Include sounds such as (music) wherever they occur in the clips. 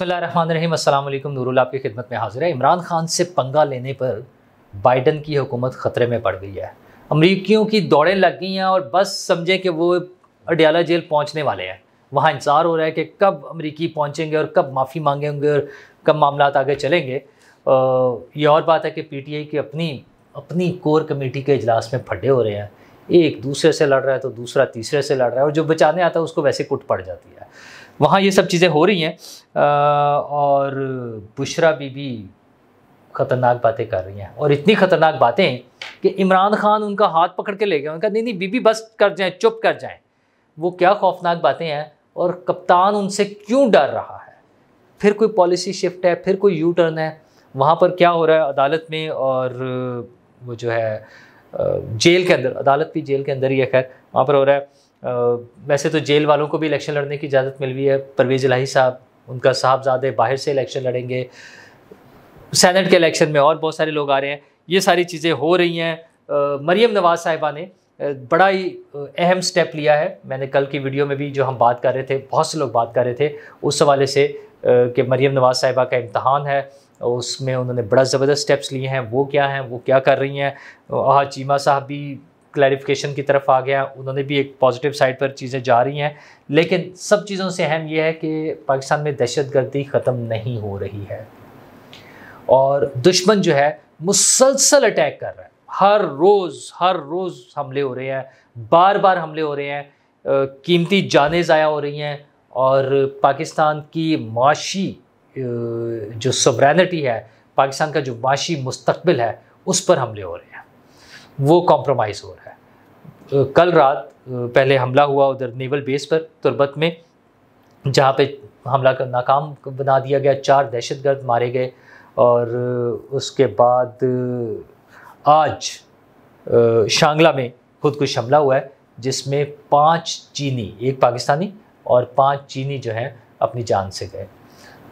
रही अल्लाम नूरुल आपकी खिदमत में हाजिर है इमरान खान से पंगा लेने पर बाइडन की हुकूमत ख़तरे में पड़ गई है अमरीकियों की दौड़ें लग गई हैं और बस समझें कि वो अडियाला जेल पहुंचने वाले हैं वहाँ इंतज़ार हो रहा है कि कब अमरीकी पहुँचेंगे और कब माफ़ी मांगेंगे और कब मामला आगे चलेंगे ये और बात है कि पी टी आई की अपनी अपनी कोर कमेटी के अजलास में फटे हो रहे हैं एक दूसरे से लड़ रहा है तो दूसरा तीसरे से लड़ रहा है और जो बचाने आता है उसको वैसे कुट पड़ जाती है वहाँ ये सब चीज़ें हो रही हैं और बुशरा बीबी ख़तरनाक बातें कर रही हैं और इतनी ख़तरनाक बातें कि इमरान खान उनका हाथ पकड़ के ले गए उनका नहीं नहीं बीबी बस कर जाएं चुप कर जाएं वो क्या खौफनाक बातें हैं और कप्तान उनसे क्यों डर रहा है फिर कोई पॉलिसी शिफ्ट है फिर कोई यू टर्न है वहाँ पर क्या हो रहा है अदालत में और वो जो है जेल के अंदर अदालत भी जेल के अंदर ही है खैर वहाँ पर हो रहा है वैसे तो जेल वालों को भी इलेक्शन लड़ने की इजाज़त मिल हुई है परवेज इलाही साहब उनका साहब ज़्यादा बाहर से इलेक्शन लड़ेंगे सैनट के इलेक्शन में और बहुत सारे लोग आ रहे हैं ये सारी चीज़ें हो रही हैं मरीम नवाज़ साहिबा ने बड़ा ही अहम स्टेप लिया है मैंने कल की वीडियो में भी जो हम बात कर रहे थे बहुत से लोग बात कर रहे थे उस हवाले से कि मरीम नवाज़ साहिबा का इम्तहान है उसमें उन्होंने बड़ा ज़बरदस्त स्टेप्स लिए हैं वो क्या हैं वो क्या कर रही हैं आहा चीमा साहब भी क्लैरिफिकेशन की तरफ आ गया उन्होंने भी एक पॉजिटिव साइड पर चीज़ें जा रही हैं लेकिन सब चीज़ों से अहम यह है कि पाकिस्तान में दहशत गर्दी ख़त्म नहीं हो रही है और दुश्मन जो है मुसलसल अटैक कर रहा है हर रोज़ हर रोज़ हमले हो रहे हैं बार बार हमले हो रहे हैं कीमती जानें ज़ाया हो रही हैं और पाकिस्तान की माशी जो सवरानिटी है पाकिस्तान का जो माशी मुस्तबिल है उस पर हमले हो रहे हैं वो कॉम्प्रोमाइज़ हो रहा है कल रात पहले हमला हुआ उधर नेवल बेस पर तुरबत में जहाँ पे हमला कर नाकाम बना दिया गया चार दहशतगर्द मारे गए और उसके बाद आज शांगला में खुद कुछ हमला हुआ है जिसमें पांच चीनी एक पाकिस्तानी और पांच चीनी जो हैं अपनी जान से गए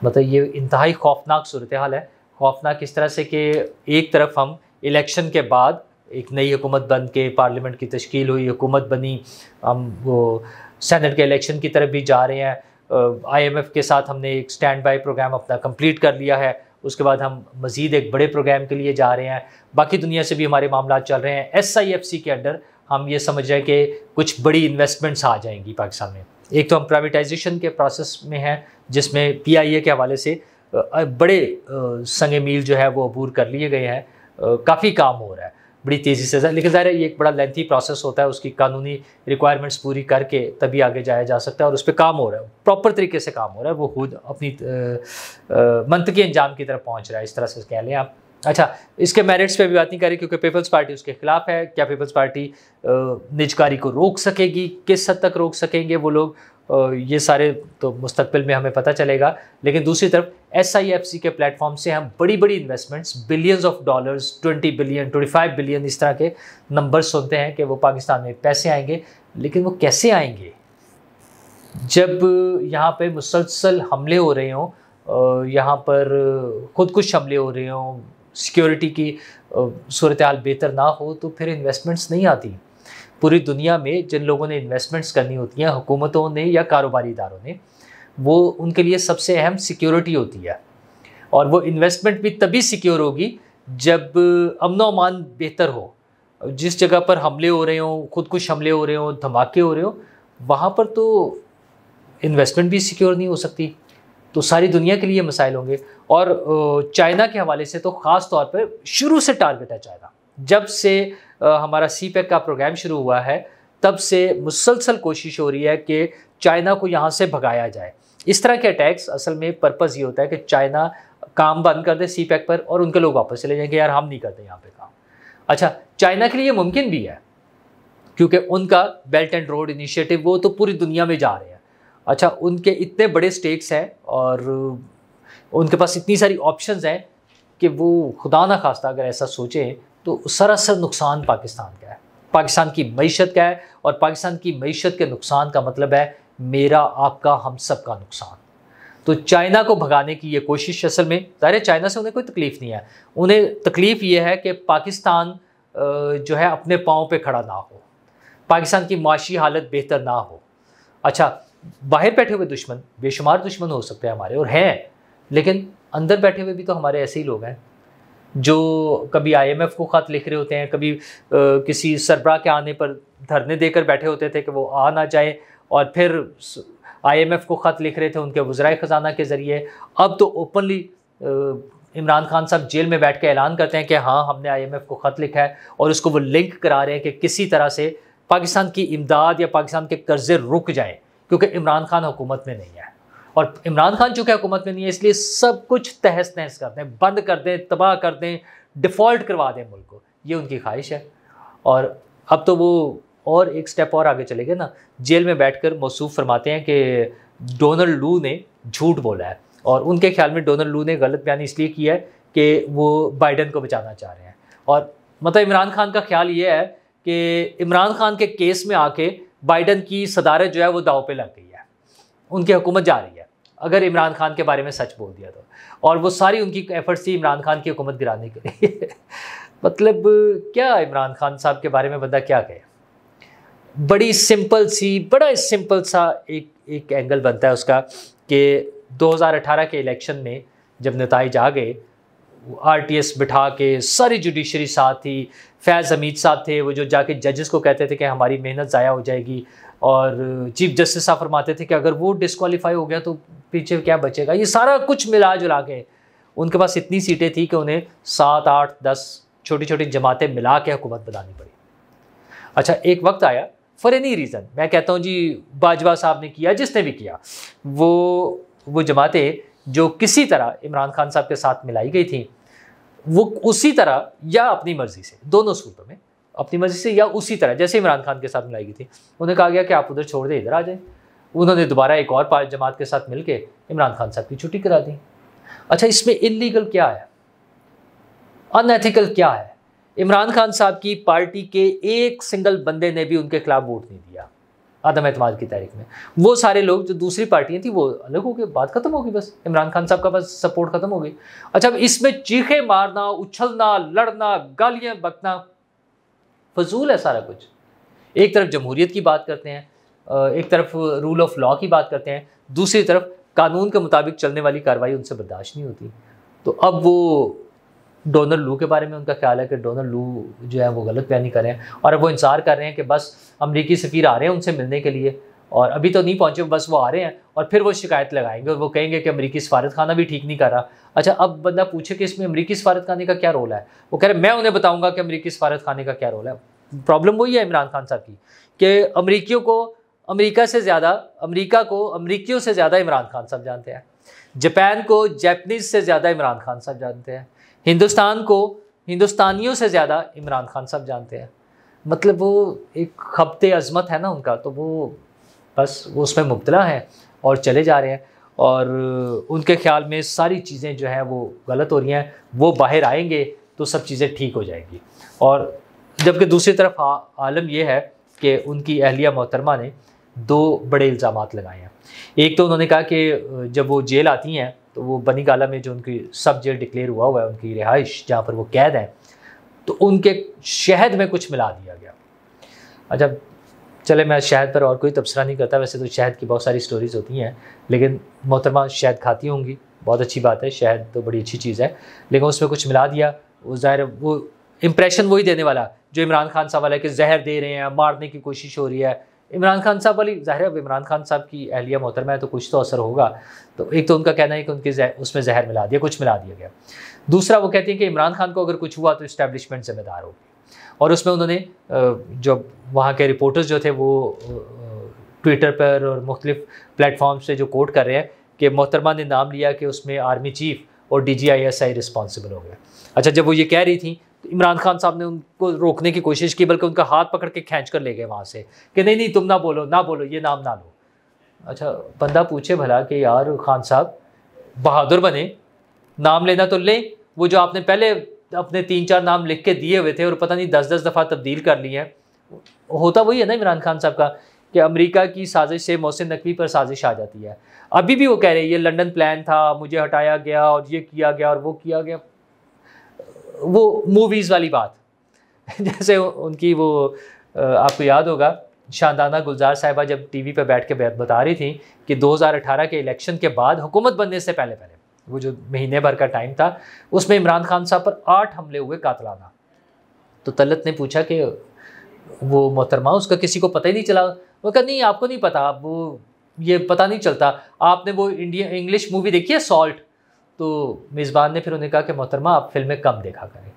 मतलब ये इंतहाई खौफनाक सूरत हाल है खौफनाक इस तरह से कि एक तरफ हम इलेक्शन के बाद एक नई हुकूमत बन के पार्लियामेंट की तश्कील हुई हुकूमत बनी हम वो सेनेट के इलेक्शन की तरफ भी जा रहे हैं आईएमएफ के साथ हमने एक स्टैंड बाई प्रोग्राम अपना कंप्लीट कर लिया है उसके बाद हम मज़ीद एक बड़े प्रोग्राम के लिए जा रहे हैं बाकी दुनिया से भी हमारे मामला चल रहे हैं एस के अंडर हम ये समझ रहे हैं कि कुछ बड़ी इन्वेस्टमेंट्स आ जाएंगी पाकिस्तान में एक तो हम प्राइवेटाइजेशन के प्रोसेस में हैं जिसमें पी आई ए के हवाले से बड़े संग मील जो है वो अबूर कर लिए गए हैं काफ़ी काम हो रहा है बड़ी तेज़ी से लेकिन ज़ाहिर है ये एक बड़ा लेंथी प्रोसेस होता है उसकी कानूनी रिक्वायरमेंट्स पूरी करके तभी आगे जाया जा सकता है और उस पर काम हो रहा है प्रॉपर तरीके से काम हो रहा है वो खुद अपनी मंतकी अंजाम की तरफ पहुँच रहा है इस तरह से कह लें आप अच्छा इसके मेरिट्स पे भी बात नहीं करें क्योंकि पीपल्स पार्टी उसके खिलाफ है क्या पीपल्स पार्टी निजकारी को रोक सकेगी किस हद तक रोक सकेंगे वो लोग ये सारे तो मुस्तबिल में हमें पता चलेगा लेकिन दूसरी तरफ एस आई एफ सी के प्लेटफॉर्म से हम बड़ी बड़ी investments billions of dollars twenty billion twenty five billion इस तरह के नंबर सुनते हैं कि वो पाकिस्तान में पैसे आएंगे लेकिन वो कैसे आएंगे जब यहाँ पर मुसलसल हमले हो रहे हों यहाँ पर खुदकुश हमले हो रहे हों सिक्योरिटी की सूरत हाल बेहतर ना हो तो फिर इन्वेस्टमेंट्स नहीं आती पूरी दुनिया में जिन लोगों ने इन्वेस्टमेंट्स करनी होती हैं हुकूमतों ने या कारोबारी इदारों ने वो उनके लिए सबसे अहम सिक्योरिटी होती है और वो इन्वेस्टमेंट भी तभी सिक्योर होगी जब अमन अमान बेहतर हो जिस जगह पर हमले हो रहे हों खुदकुश हमले हो रहे हों धमाके हो रहे हों वहाँ पर तो इन्वेस्टमेंट भी सिक्योर नहीं हो सकती तो सारी दुनिया के लिए मसाइल होंगे और चाइना के हवाले से तो ख़ास तौर पर शुरू से टारगेट है चाइना जब से हमारा सी पैक e का प्रोग्राम शुरू हुआ है तब से मुसलसल कोशिश हो रही है कि चाइना को यहाँ से भगाया जाए इस तरह के अटैक्स असल में पर्पज़ ये होता है कि चाइना काम बंद कर दे सी पैक e पर और उनके लोग वापस चले जाएंगे यार हम नहीं करते यहाँ पे काम अच्छा चाइना के लिए मुमकिन भी है क्योंकि उनका बेल्ट एंड रोड इनिशिएटिव वो तो पूरी दुनिया में जा रहे हैं अच्छा उनके इतने बड़े स्टेक्स हैं और उनके पास इतनी सारी ऑप्शंस हैं कि वो खुदा ना खास्ता अगर ऐसा सोचें तो सरासर नुकसान पाकिस्तान का है पाकिस्तान की मीशत का है और पाकिस्तान की मीशत के नुकसान का मतलब है मेरा आपका हम सब का नुकसान तो चाइना को भगाने की ये कोशिश असल में ज़ाहिर चाइना से उन्हें कोई तकलीफ़ नहीं है उन्हें तकलीफ़ ये है कि पाकिस्तान जो है अपने पाँव पर खड़ा ना हो पाकिस्तान की माशी हालत बेहतर ना हो अच्छा बाहर बैठे हुए दुश्मन बेशुमार दुश्मन हो सकते हैं हमारे और हैं लेकिन अंदर बैठे हुए भी तो हमारे ऐसे ही लोग हैं जो कभी आईएमएफ को ख़त लिख रहे होते हैं कभी आ, किसी सरबरा के आने पर धरने देकर बैठे होते थे कि वो आ ना जाए और फिर आईएमएफ को ख़त लिख रहे थे उनके वज्राय ख़जाना के ज़रिए अब तो ओपनली इमरान खान साहब जेल में बैठ के ऐलान करते हैं कि हाँ हमने आईएमएफ को ख़त लिखा है और उसको वो लिंक करा रहे हैं कि किसी तरह से पाकिस्तान की इमदाद या पाकिस्तान के कर्ज़े रुक जाएँ क्योंकि इमरान खान हुकूमत में नहीं है और इमरान खान चूँकि हुकूमत में नहीं है इसलिए सब कुछ तहस नहस कर दें बंद कर दें तबाह कर दें डिफ़ॉल्ट करवा दें मुल्क को ये उनकी ख्वाहिश है और अब तो वो और एक स्टेप और आगे चले गए ना जेल में बैठ कर मौसू फरमाते हैं कि डोनल्ड लू ने झूठ बोला है और उनके ख्याल में डोनल्ड लू ने गलत बयान इसलिए किया है कि वो बाइडन को बचाना चाह रहे हैं और मतलब इमरान खान का ख्याल ये है कि इमरान खान के केस में आके बाइडन की सदारत जो है वो दाव पे लग गई है उनकी हुकूमत जा रही है अगर इमरान खान के बारे में सच बोल दिया तो और वो सारी उनकी एफर्ट्स थी इमरान खान की हुकूमत गिराने के लिए (laughs) मतलब क्या इमरान खान साहब के बारे में बंदा क्या कहे बड़ी सिंपल सी बड़ा सिंपल सा एक एक एंगल बनता है उसका कि 2018 के इलेक्शन में जब नतज आ गए एस बिठा के सारी जुडिशरी साथ थी फैज़ हमीद साहब थे वो जो जाके जजेस को कहते थे कि हमारी मेहनत ज़ाया हो जाएगी और चीफ जस्टिस साहब फरमाते थे कि अगर वो डिसक्वालीफाई हो गया तो पीछे क्या बचेगा ये सारा कुछ मिला जुला के उनके पास इतनी सीटें थी कि उन्हें सात आठ दस छोटी छोटी जमातें मिला के हुकूमत बनानी पड़ी अच्छा एक वक्त आया फॉर एनी रीज़न मैं कहता हूँ जी बाजवा साहब ने किया जिसने भी किया वो वो जमातें जो किसी तरह इमरान खान साहब के साथ मिलाई गई थी वो उसी तरह या अपनी मर्ज़ी से दोनों सूरतों में अपनी मर्ज़ी से या उसी तरह जैसे इमरान खान के साथ मिलाई गई थी उन्हें कहा गया कि आप उधर छोड़ दें इधर आ जाएं उन्होंने दोबारा एक और पार्ट जमात के साथ मिलकर इमरान खान साहब की छुट्टी करा दी अच्छा इसमें इलीगल क्या है अनएथिकल क्या है इमरान खान साहब की पार्टी के एक सिंगल बंदे ने भी उनके खिलाफ वोट नहीं दिया आदम एतम की तारीख में वो सारे लोग जो दूसरी पार्टियाँ थी वो अलग हो गए बात खत्म होगी बस इमरान खान साहब का बस सपोर्ट खत्म हो गई अच्छा अब इसमें चीखे मारना उछलना लड़ना गालियाँ बकना फजूल है सारा कुछ एक तरफ जमहूरियत की बात करते हैं एक तरफ रूल ऑफ लॉ की बात करते हैं दूसरी तरफ कानून के मुताबिक चलने वाली कार्रवाई उनसे बर्दाश्त नहीं होती तो अब वो डोनर लू के बारे में उनका ख्याल है कि डोनर लू जो है वो गलत बयानी कर रहे हैं और अब वो इंतज़ार कर रहे हैं कि बस अमरीकी सफ़ीर आ रहे हैं उनसे मिलने के लिए और अभी तो नहीं पहुँचे बस वो आ रहे हैं और फिर वो शिकायत लगाएंगे और वो कहेंगे कि अमरीकी सफारत खाना भी ठीक नहीं कर रहा अच्छा अब बंदा पूछे कि इसमें अमरीकी सफारत खाने का क्या रोल है वो कह रहे मैं उन्हें बताऊँगा कि अमरीकी सफारत खाने का क्या रोल है प्रॉब्लम वही है इमरान खान साहब की कि अमरीकियों को अमेरिका से ज़्यादा अमेरिका को अमरीकियों से ज़्यादा इमरान खान साहब जानते हैं जापान को जैपनीज़ से ज़्यादा इमरान खान साहब जानते हैं हिंदुस्तान को हिंदुस्तानियों से ज़्यादा इमरान खान साहब जानते हैं मतलब वो एक हफ्ते अजमत है ना उनका तो वो बस वो उसमें मुबतला हैं और चले जा रहे हैं और उनके ख्याल में सारी चीज़ें जो हैं वो गलत हो रही हैं वो बाहर आएंगे तो सब चीज़ें ठीक हो जाएंगी और जबकि दूसरी तरफ आ, आलम यह है कि उनकी अहलिया मोहतरमा ने दो बड़े इल्ज़ाम लगाए हैं एक तो उन्होंने कहा कि जब वो जेल आती हैं तो वो बनी गाला में जो उनकी सब जेल डिक्लेयर हुआ हुआ है उनकी रिहाइश जहाँ पर वो कैद हैं तो उनके शहद में कुछ मिला दिया गया अच्छा चले मैं शहद पर और कोई तबसरा नहीं करता वैसे तो शहद की बहुत सारी स्टोरीज़ होती हैं लेकिन मोहतरमा शहद खाती होंगी बहुत अच्छी बात है शहद तो बड़ी अच्छी चीज़ है लेकिन उसमें कुछ मिला दिया वो ज़ाहिर वो इम्प्रेशन वही देने वाला जो इमरान खान साहब वाला है कि जहर दे रहे हैं मारने की कोशिश हो रही है इमरान खान साहब वाली ज़ाहिर है अब इमरान खान साहब की अहलिया मोहतरमा है तो कुछ तो असर होगा तो एक तो उनका कहना है कि उनके जह, उसमें जहर मिला दिया कुछ मिला दिया गया दूसरा वो कहते हैं कि इमरान खान को अगर कुछ हुआ तो इस्टेब्लिशमेंट जिम्मेदार होगी और उसमें उन्होंने जो वहाँ के रिपोर्टर्स जो थे वो ट्विटर पर और मुख्तलिफ प्लेटफॉर्म से जो कोट कर रहे हैं कि मोहतरमा ने नाम लिया कि उसमें आर्मी चीफ़ और D G I S I responsible हो गया अच्छा जब वो ये कह रही थी इमरान खान साहब ने उनको रोकने की कोशिश की बल्कि उनका हाथ पकड़ के खींच कर ले गए वहाँ से कि नहीं नहीं तुम ना बोलो ना बोलो ये नाम ना लो अच्छा बंदा पूछे भला कि यार खान साहब बहादुर बने नाम लेना तो लें वो जो आपने पहले अपने तीन चार नाम लिख के दिए हुए थे और पता नहीं दस दस दफ़ा तब्दील कर लिए हैं होता वही है ना इमरान खान साहब का कि अमेरिका की साजिश से मोहसिन नकवी पर साजिश आ जाती है अभी भी वो कह रहे हैं ये लंदन प्लान था मुझे हटाया गया और ये किया गया और वो किया गया वो मूवीज़ वाली बात (laughs) जैसे उनकी वो आपको याद होगा शानदाना गुलजार साहिबा जब टीवी पर बैठ के बता रही थी कि 2018 के इलेक्शन के बाद हुकूमत बनने से पहले पहले वो जो महीने भर का टाइम था उसमें इमरान खान साहब पर आठ हमले हुए कातलाना तो तलत ने पूछा कि वो मोहतरमा उसका किसी को पता ही नहीं चला वो कहा नहीं आपको नहीं पता वो ये पता नहीं चलता आपने वो इंडिया इंग्लिश मूवी देखी है सॉल्ट तो मेज़बान ने फिर उन्हें कहा कि मोहतरमा आप फिल्में कम देखा करें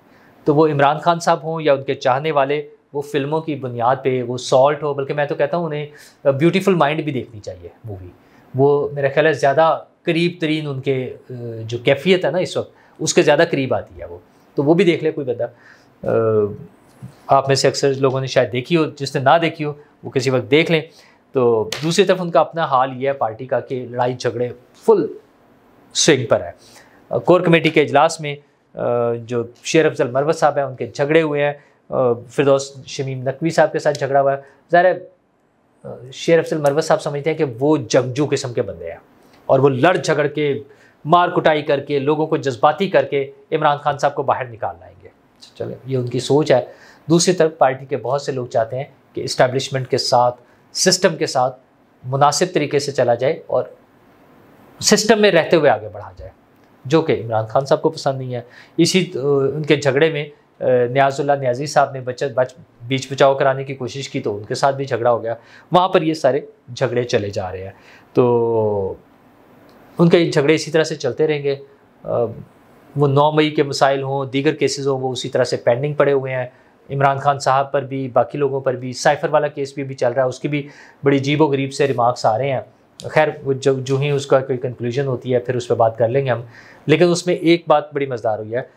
तो वो इमरान खान साहब हों या उनके चाहने वाले वो फिल्मों की बुनियाद पे वो सॉल्ट हो बल्कि मैं तो कहता हूँ उन्हें ब्यूटीफुल माइंड भी देखनी चाहिए मूवी वो मेरा ख्याल है ज़्यादा करीब तरीन उनके जो कैफियत है ना इस वक्त उसके ज़्यादा करीब आती है वो तो वो भी देख ले कोई बंदा आप में से अक्सर लोगों ने शायद देखी हो जिसने ना देखी हो वो किसी वक्त देख लें तो दूसरी तरफ उनका अपना हाल ये है पार्टी का कि लड़ाई झगड़े फुल स्विंग पर है कोर कमेटी के इजलास में जो शेर अफजल मरवत साहब हैं उनके झगड़े हुए हैं फिरदौस शमीम नकवी साहब के साथ झगड़ा हुआ है ज़ाहिर शेर अफजल मरवत साहब समझते हैं कि वो जंगजू किस्म के बंदे हैं और वो लड़ झगड़ के मार कुटाई करके लोगों को जज्बाती करके इमरान खान साहब को बाहर निकाल लाएंगे अच्छा, चलो ये उनकी सोच है दूसरी तरफ पार्टी के बहुत से लोग चाहते हैं कि इस्टेब्लिशमेंट के साथ सिस्टम के साथ मुनासिब तरीके से चला जाए और सिस्टम में रहते हुए आगे बढ़ा जाए जो कि इमरान खान साहब को पसंद नहीं है इसी उनके झगड़े में न्याजुल्ला न्याजी साहब ने बच बच बीच बचाव कराने की कोशिश की तो उनके साथ भी झगड़ा हो गया वहाँ पर ये सारे झगड़े चले जा रहे हैं तो उनके झगड़े इसी तरह से चलते रहेंगे वो नौ मई के मसाइल हों दीगर केसेस हों वो उसी तरह से पेंडिंग पड़े हुए हैं इमरान खान साहब पर भी बाकी लोगों पर भी साइफर वाला केस भी अभी चल रहा है उसकी भी बड़ी जीबो गरीब से रिमार्क्स आ रहे हैं खैर जब जो ही उसका कोई कंक्लूजन होती है फिर उस पर बात कर लेंगे हम लेकिन उसमें एक बात बड़ी मज़ेदार हुई है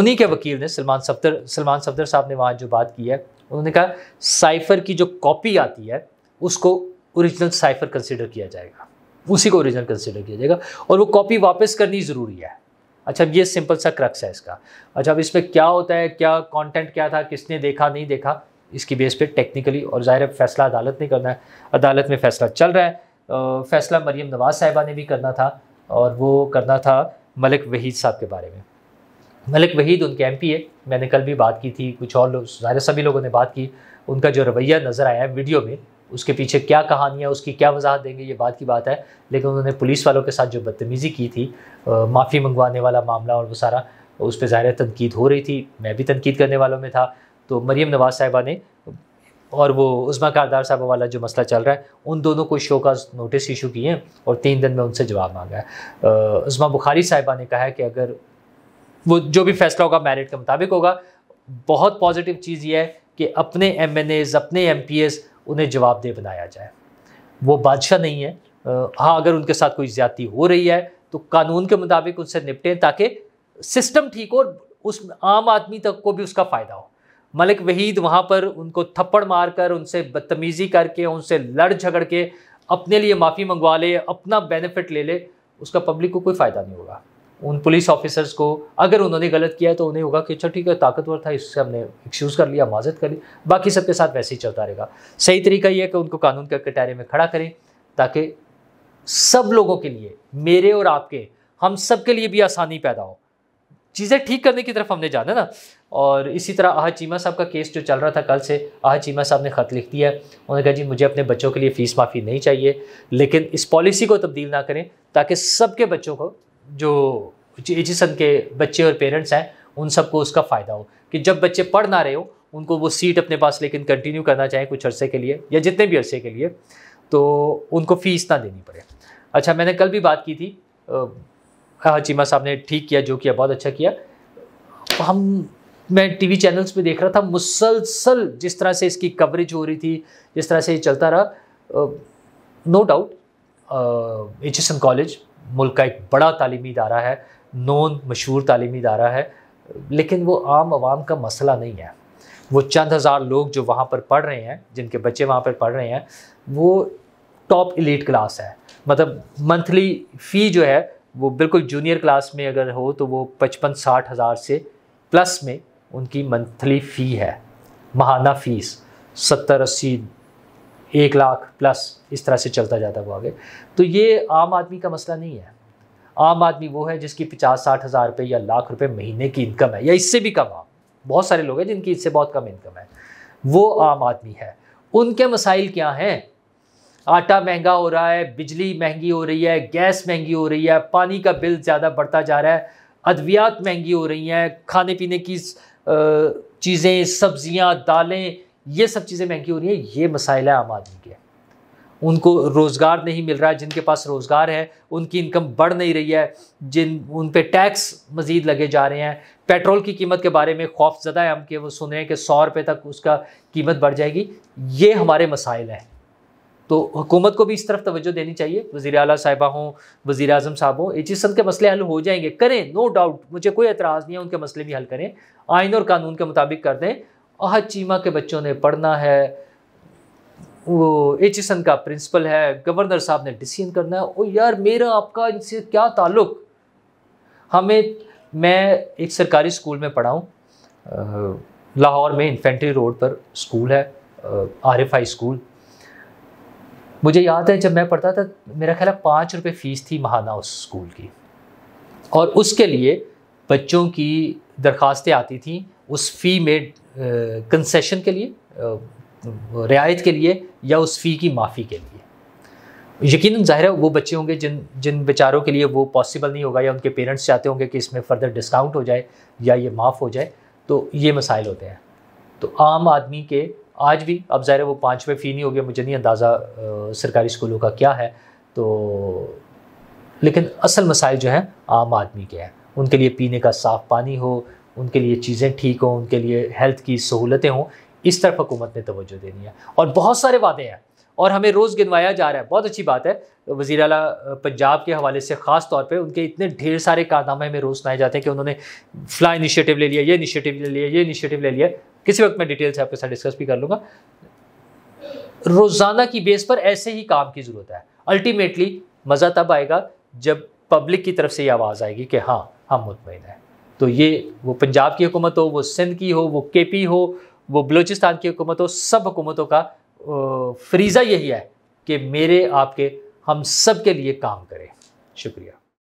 उन्हीं के वकील ने सलमान सफदर सलमान सफदर साहब ने वहाँ जो बात की है उन्होंने कहा साइफ़र की जो कॉपी आती है उसको ओरिजिनल साइफ़र कंसिडर किया जाएगा उसी को ओरिजिनल कंसिडर किया जाएगा और वो कॉपी वापस करनी ज़रूरी है अच्छा ये सिंपल सा क्रक्स है इसका अच्छा अब इसमें क्या होता है क्या कंटेंट क्या था किसने देखा नहीं देखा इसकी बेस पे टेक्निकली और ज़ाहिर फैसला अदालत ने करना है अदालत में फैसला चल रहा है फैसला मरीम नवाज़ साहिबा ने भी करना था और वो करना था मलिक वहीद साहब के बारे में मलिक वहीद उनके एम पी है मैंने कल भी बात की थी कुछ और लोग ज़ाहिर सभी लोगों ने बात की उनका जो रवैया नज़र आया है वीडियो में उसके पीछे क्या कहानी है उसकी क्या वजाहत देंगे ये बात की बात है लेकिन उन्होंने पुलिस वालों के साथ जो बदतमीज़ी की थी माफ़ी मंगवाने वाला मामला और वो सारा उस पर ज़ाहिर तनकीद हो रही थी मैं भी तनकीद करने वालों में था तो मरीम नवाज़ साहिबा ने और वो उस्मा कारदार साहब वाला जो मसला चल रहा है उन दोनों को शो का नोटिस इशू किए हैं और तीन दिन में उनसे जवाब मांगा है उस्मा बुखारी साहिबा ने कहा है कि अगर वो जो भी फैसला होगा मेरिट के मुताबिक होगा बहुत पॉजिटिव चीज़ ये है कि अपने एम एन एज अपने एम पी एस उन्हें जवाबदेह बनाया जाए वो बादशाह नहीं है हाँ अगर उनके साथ कोई ज्यादती हो रही है तो कानून के मुताबिक उनसे निपटें ताकि सिस्टम ठीक हो और उस आम आदमी तक को भी उसका फ़ायदा हो मलिक वहीद वहाँ पर उनको थप्पड़ मार कर उनसे बदतमीज़ी करके उनसे लड़ झगड़ के अपने लिए माफ़ी मंगवा ले अपना बेनिफिट ले ले उसका पब्लिक को कोई फ़ायदा नहीं होगा उन पुलिस ऑफिसर्स को अगर उन्होंने गलत किया तो उन्हें होगा कि अच्छा ठीक है ताकतवर था इससे हमने एक्सक्यूज़ कर लिया माजत कर ली बाकी सबके साथ वैसे ही चलता रहेगा सही तरीका यह है कि उनको कानून के कटारे में खड़ा करें ताकि सब लोगों के लिए मेरे और आपके हम सब के लिए भी आसानी पैदा हो चीज़ें ठीक करने की तरफ हमने जाना ना और इसी तरह आह चीमा साहब का केस जो चल रहा था कल से आह चीमा साहब ने ख़त लिख दिया उन्होंने कहा जी मुझे अपने बच्चों के लिए फ़ीस माफ़ी नहीं चाहिए लेकिन इस पॉलिसी को तब्दील ना करें ताकि सबके बच्चों को जो एजिसन के बच्चे और पेरेंट्स हैं उन सबको उसका फ़ायदा हो कि जब बच्चे पढ़ ना रहे हो उनको वो सीट अपने पास लेकिन कंटिन्यू करना चाहें कुछ अरसे के लिए या जितने भी अरसे के लिए तो उनको फ़ीस ना देनी पड़े अच्छा मैंने कल भी बात की थी चीमा हाँ साहब ने ठीक किया जो किया बहुत अच्छा किया हम मैं टीवी चैनल्स पे देख रहा था मुसलसल जिस तरह से इसकी कवरेज हो रही थी जिस तरह से ये चलता रहा no doubt H S M college मुल्क का एक बड़ा तालीमी इदारा है नोन मशहूर तालीमी इदारा है लेकिन वो आम आवाम का मसला नहीं है वो चंद हज़ार लोग जो वहाँ पर पढ़ रहे हैं जिनके बच्चे वहाँ पर पढ़ रहे हैं वो टॉप इलीट क्लास है मतलब मंथली फ़ी जो है वो बिल्कुल जूनियर क्लास में अगर हो तो वो पचपन साठ हज़ार से प्लस में उनकी मंथली फ़ी है महाना फीस सत्तर अस्सी एक लाख प्लस इस तरह से चलता जाता वो आगे तो ये आम आदमी का मसला नहीं है आम आदमी वो है जिसकी पचास साठ हज़ार रुपये या लाख रुपए महीने की इनकम है या इससे भी कम आम बहुत सारे लोग हैं जिनकी इससे बहुत कम इनकम है वो आम आदमी है उनके मसाइल क्या हैं आटा महंगा हो रहा है बिजली महंगी हो रही है गैस महंगी हो रही है पानी का बिल ज़्यादा बढ़ता जा रहा है अद्वियात महंगी हो रही हैं खाने पीने की चीज़ें सब्जियां दालें ये सब चीज़ें महंगी हो रही हैं ये मसाइल है आम आदमी के उनको रोज़गार नहीं मिल रहा है जिनके पास रोज़गार है उनकी इनकम बढ़ नहीं रही है जिन उन पर टैक्स मज़ीद लगे जा रहे हैं पेट्रोल की कीमत के बारे में खौफ ज़्यादा है हम कि वो सुन रहे हैं कि सौ रुपये तक उसका कीमत बढ़ जाएगी ये हमारे मसाइल हैं तो हुकूमत को भी इस तरफ तवज्जो देनी चाहिए वज़ी अला साहिबा हों वज़ी अजम साहब हों एच सब के मसले हल हो जाएंगे करें नो डाउट मुझे कोई एतराज़ नहीं है उनके मसले भी हल करें आइन और कानून के मुताबिक कर दें अहद चीमा के बच्चों ने पढ़ना है वो एच एस एन का प्रिंसिपल है गवर्नर साहब ने डिसीजन करना है ओ यार मेरा आपका इनसे क्या ताल्लुक हमें मैं एक सरकारी स्कूल में पढ़ा हूँ लाहौर में इन्फेंट्री रोड पर स्कूल है आरिफ हाई स्कूल मुझे याद है जब मैं पढ़ता था मेरा ख्याल है पाँच रुपये फ़ीस थी महाना उस स्कूल की और उसके लिए बच्चों की दरख्वास्तें आती थी उस फ़ी में कंसेशन के लिए रियायत के लिए या उस फ़ी की माफ़ी के लिए यकीन ज़ाहिर है वो बच्चे होंगे जिन जिन बेचारों के लिए वो पॉसिबल नहीं होगा या उनके पेरेंट्स चाहते होंगे कि इसमें फ़र्दर डिस्काउंट हो जाए या ये माफ़ हो जाए तो ये मसाइल होते हैं तो आम आदमी के आज भी अब ज़ाहिर वो पाँचवें फ़ी नहीं हो गया मुझे नहीं अंदाज़ा सरकारी स्कूलों का क्या है तो लेकिन असल मसाइल जो हैं आम आदमी के हैं उनके लिए पीने का साफ़ पानी हो उनके लिए चीज़ें ठीक हों उनके लिए हेल्थ की सहूलतें हों इस तरफ हुकूमत ने तोज्जो देनी है और बहुत सारे वादे हैं और हमें रोज़ गिनवाया जा रहा है बहुत अच्छी बात है वज़ी अला पंजाब के हवाले से ख़ास तौर पे उनके इतने ढेर सारे कारनामे हमें रोज़ सुनाए जाते हैं कि उन्होंने फ़्ला इनिशिएटिव ले लिया ये इनिशिएटिव ले लिया ये इनिशिएटिव ले लिया किसी वक्त मैं डिटेल से आपके साथ डिस्कस भी कर लूँगा रोज़ाना की बेस पर ऐसे ही काम की ज़रूरत है अल्टीमेटली मज़ा तब आएगा जब पब्लिक की तरफ से ये आवाज़ आएगी कि हाँ हम मुतमिन हैं तो ये वो पंजाब की हुकूमत हो वो सिंध की हो वो के पी हो वो बलूचिस्तान की हुकूमत हो सब हुकूमतों का फरीज़ा यही है कि मेरे आपके हम सब के लिए काम करें शुक्रिया